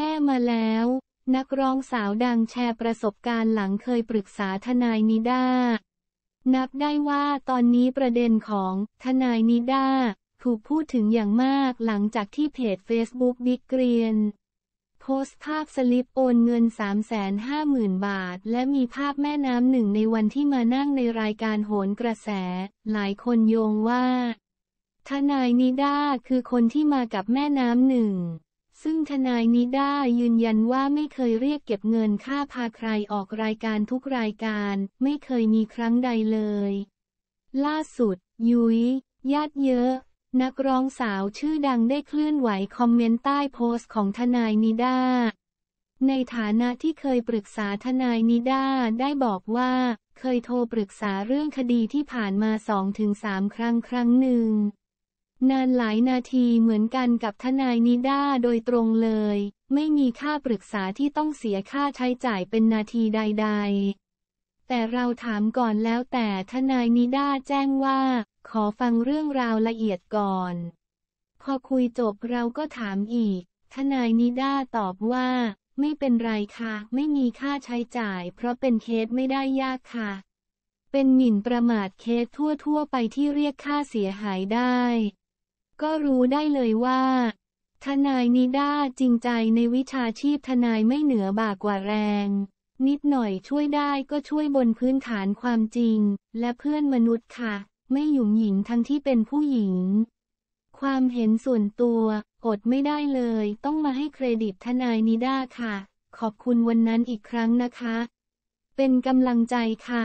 แม่มาแล้ว นักร้องสาวดังแชร์ประสบการณ์หลังเคยปรึกษาทนายนิด้า นับได้ว่าตอนนี้ประเด็นของ ทนายนิด้าถูกพูดถึงอย่างมากหลังจากที่เพจ Facebook บิ๊กเกรียน โพสต์ภาพสลิปโอนเงิน 350,000 บาท และมีภาพแม่น้ำหนึ่งในวันที่มานั่งในรายการโหนกระแส หลายคนโยงว่า ทนายนิด้าคือคนที่มากับแม่น้ำหนึ่งซึ่งทนายนิด้ายืนยันว่าไม่เคยเรียกเก็บเงินค่าพาใครออกรายการทุกรายการ ไม่เคยมีครั้งใดเลย ล่าสุด ยุ้ยญาติเยอะ นักร้องสาวชื่อดังได้เคลื่อนไหวคอมเมนต์ใต้โพสต์ของทนายนิด้าในฐานะที่เคยปรึกษาทนายนิด้าได้บอกว่าเคยโทรปรึกษาเรื่องคดีที่ผ่านมาสองถึงสามครั้งครั้งหนึ่งนานหลายนาทีเหมือนกันกับทนายนิด้าโดยตรงเลย ไม่มีค่าปรึกษาที่ต้องเสียค่าใช้จ่ายเป็นนาทีใดๆ แต่เราถามก่อนแล้วแต่ทนายนิด้าแจ้งว่า ขอฟังเรื่องราวละเอียดก่อน พอคุยจบเราก็ถามอีกทนายนิด้าตอบว่า ไม่เป็นไรค่ะไม่มีค่าใช้จ่าย เพราะเป็นเคสไม่ได้ยากค่ะ เป็นหมิ่นประมาทเคสทั่ว ๆ ไปที่เรียกค่าเสียหายได้ก็รู้ได้เลยว่า ทนายนิด้าจริงใจในวิชาชีพทนายไม่เหนือบ่ากว่าแรง นิดหน่อยช่วยได้ก็ช่วยบนพื้นฐานความจริงและเพื่อนมนุษย์ค่ะ ไม่หยุ่มหญิงทั้งที่เป็นผู้หญิง ความเห็นส่วนตัวอดไม่ได้เลย ต้องมาให้เครดิตทนายนิด้าค่ะ ขอบคุณวันนั้นอีกครั้งนะคะ เป็นกำลังใจค่ะ